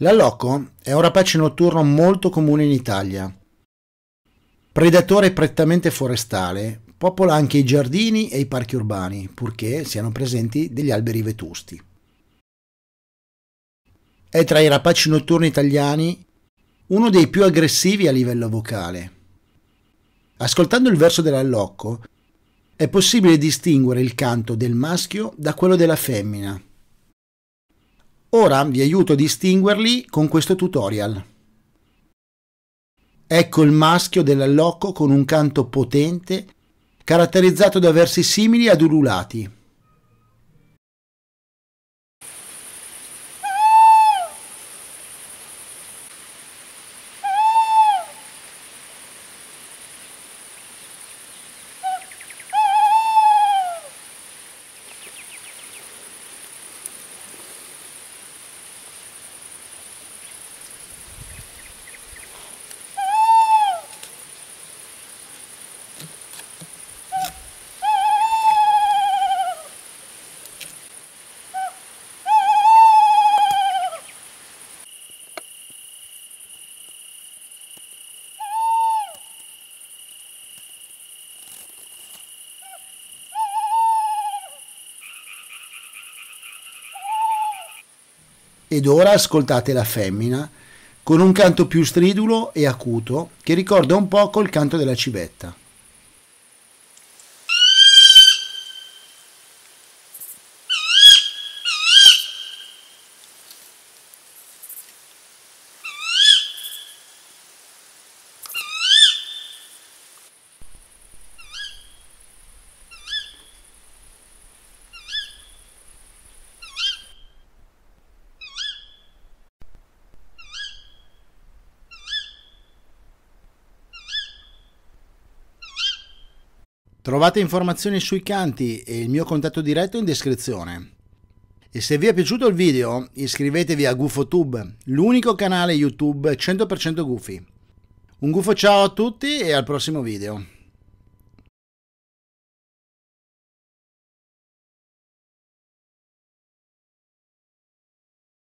La è un rapace notturno molto comune in Italia. Predatore prettamente forestale, popola anche i giardini e i parchi urbani, purché siano presenti degli alberi vetusti. È tra i rapaci notturni italiani uno dei più aggressivi a livello vocale. Ascoltando il verso dell'allocco, è possibile distinguere il canto del maschio da quello della femmina, Ora vi aiuto a distinguerli con questo tutorial. Ecco il maschio dell'allocco con un canto potente, caratterizzato da versi simili ad ululati. Ed ora ascoltate la femmina con un canto più stridulo e acuto che ricorda un poco il canto della civetta. Trovate informazioni sui canti e il mio contatto diretto in descrizione. E se vi è piaciuto il video iscrivetevi a GufoTube, l'unico canale YouTube 100% gufi. Un gufo ciao a tutti e al prossimo video.